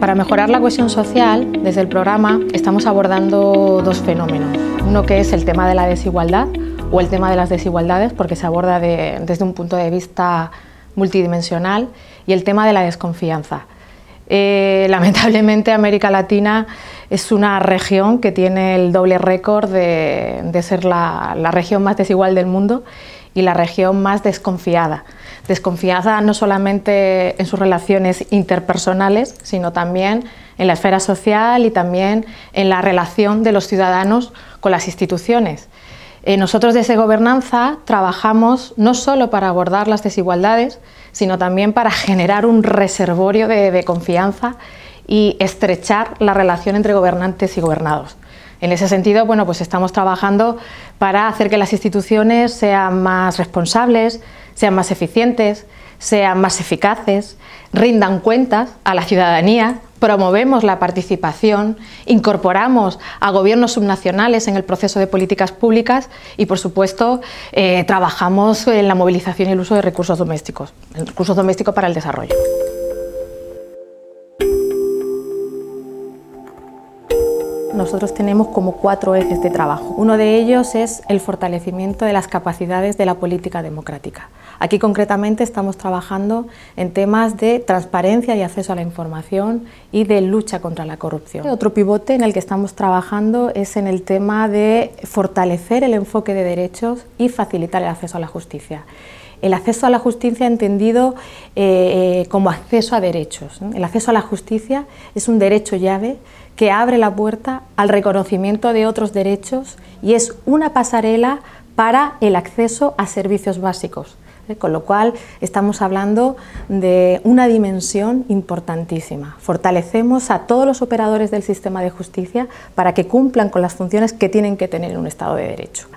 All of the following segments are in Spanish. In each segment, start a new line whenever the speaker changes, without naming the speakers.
Para mejorar la cohesión social, desde el programa estamos abordando dos fenómenos. Uno que es el tema de la desigualdad o el tema de las desigualdades, porque se aborda desde un punto de vista multidimensional, y el tema de la desconfianza. Eh, lamentablemente América Latina es una región que tiene el doble récord de, ser la región más desigual del mundo y la región más desconfiada. Desconfiada no solamente en sus relaciones interpersonales, sino también en la esfera social y también en la relación de los ciudadanos con las instituciones. Eh, nosotros desde Gobernanza trabajamos no solo para abordar las desigualdades, sino también para generar un reservorio de confianza y estrechar la relación entre gobernantes y gobernados. En ese sentido, bueno, pues estamos trabajando para hacer que las instituciones sean más responsables, sean más eficientes, sean más eficaces, rindan cuentas a la ciudadanía, promovemos la participación, incorporamos a gobiernos subnacionales en el proceso de políticas públicas y, por supuesto, eh, trabajamos en la movilización y el uso de recursos domésticos, recursos domésticos para el desarrollo. nosotros tenemos como cuatro ejes de trabajo. Uno de ellos es el fortalecimiento de las capacidades de la política democrática. Aquí concretamente estamos trabajando en temas de transparencia y acceso a la información y de lucha contra la corrupción. Otro pivote en el que estamos trabajando es en el tema de fortalecer el enfoque de derechos y facilitar el acceso a la justicia el acceso a la justicia entendido eh, eh, como acceso a derechos. El acceso a la justicia es un derecho llave que abre la puerta al reconocimiento de otros derechos y es una pasarela para el acceso a servicios básicos. ¿eh? Con lo cual estamos hablando de una dimensión importantísima. Fortalecemos a todos los operadores del sistema de justicia para que cumplan con las funciones que tienen que tener en un Estado de Derecho.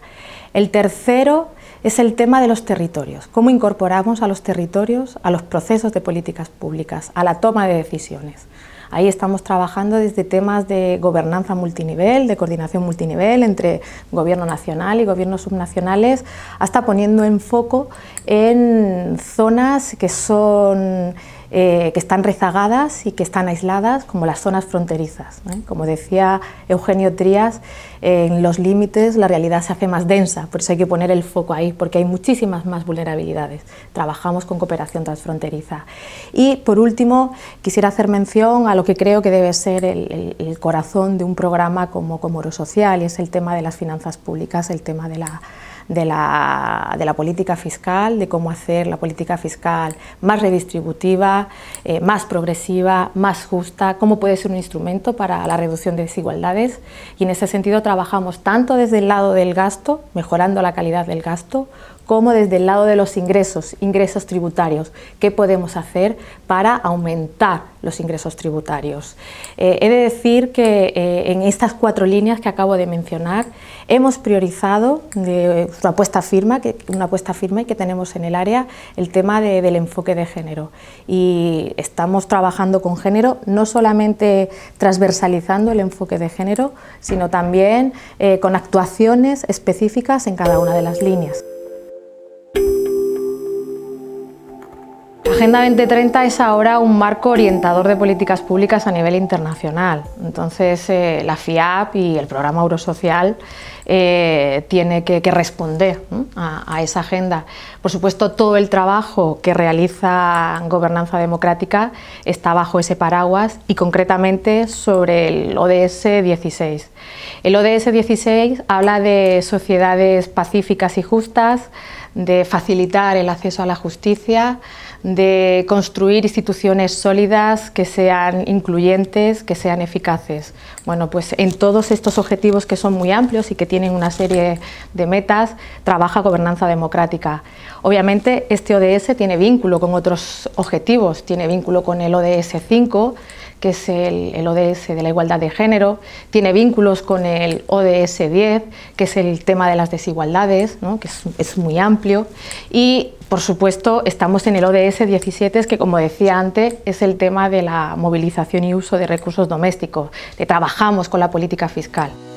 El tercero es el tema de los territorios, cómo incorporamos a los territorios a los procesos de políticas públicas, a la toma de decisiones. Ahí estamos trabajando desde temas de gobernanza multinivel, de coordinación multinivel entre gobierno nacional y gobiernos subnacionales, hasta poniendo en foco en zonas que son eh, que están rezagadas y que están aisladas, como las zonas fronterizas. Como decía Eugenio Trías, en los límites la realidad se hace más densa, por eso hay que poner el foco ahí, porque hay muchísimas más vulnerabilidades. Trabajamos con cooperación transfronteriza. Y por último, quisiera hacer mención a lo que creo que debe ser el, corazón de un programa como, como Social y es el tema de las finanzas públicas, el tema de la de la, política fiscal, de cómo hacer la política fiscal más redistributiva, eh, más progresiva, más justa, cómo puede ser un instrumento para la reducción de desigualdades. Y en ese sentido trabajamos tanto desde el lado del gasto, mejorando la calidad del gasto, como desde el lado de los ingresos, ingresos tributarios, qué podemos hacer para aumentar los ingresos tributarios. Eh, he de decir que eh, en estas cuatro líneas que acabo de mencionar hemos priorizado una, apuesta una firme que tenemos en el área el tema del enfoque de género y estamos trabajando con género no solamente transversalizando el enfoque de género sino también eh, con actuaciones específicas en cada una de las líneas. Agenda 2030 es ahora un marco orientador de políticas públicas a nivel internacional. Entonces, eh, la FIAP y el programa Eurosocial eh, tiene que, responder a, a, esa agenda. Por supuesto, todo el trabajo que realiza Gobernanza Democrática está bajo ese paraguas y concretamente sobre el ODS 16. El ODS 16 habla de sociedades pacíficas y justas, de facilitar el acceso a la justicia, de construir instituciones sólidas que sean incluyentes, que sean eficaces. Bueno, pues en todos estos objetivos que son muy amplios y que tienen una serie de metas, trabaja gobernanza democrática. Obviamente este ODS tiene vínculo con otros objetivos, tiene vínculo con el ODS 5, que es el, ODS de la igualdad de género, tiene vínculos con el ODS 10, que es el tema de las desigualdades, que es, muy amplio, y por supuesto estamos en el ODS 17, que como decía antes, es el tema de la movilización y uso de recursos domésticos, que trabajamos con la política fiscal.